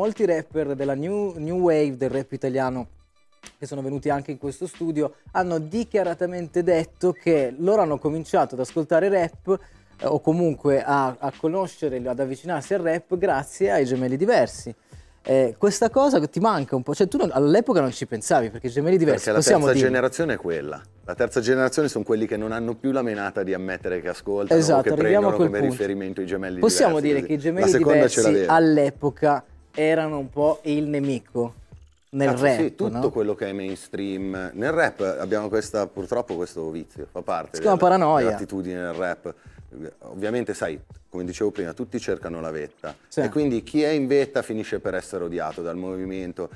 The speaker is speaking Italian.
molti rapper della new, new wave del rap italiano che sono venuti anche in questo studio hanno dichiaratamente detto che loro hanno cominciato ad ascoltare rap eh, o comunque a, a conoscere, ad avvicinarsi al rap grazie ai gemelli diversi. Eh, questa cosa ti manca un po', cioè tu all'epoca non ci pensavi perché i gemelli diversi perché la terza dire. generazione è quella. La terza generazione sono quelli che non hanno più la menata di ammettere che ascoltano esatto, che prendono come punto. riferimento i gemelli possiamo diversi. Possiamo dire che i gemelli diversi all'epoca erano un po' il nemico nel Cazzo, certo, rap. Sì, tutto no? quello che è mainstream. Nel rap abbiamo questa, purtroppo questo vizio, fa parte si della, paranoia. dell'attitudine del rap. Ovviamente, sai, come dicevo prima, tutti cercano la vetta. Sì. E quindi chi è in vetta finisce per essere odiato dal movimento.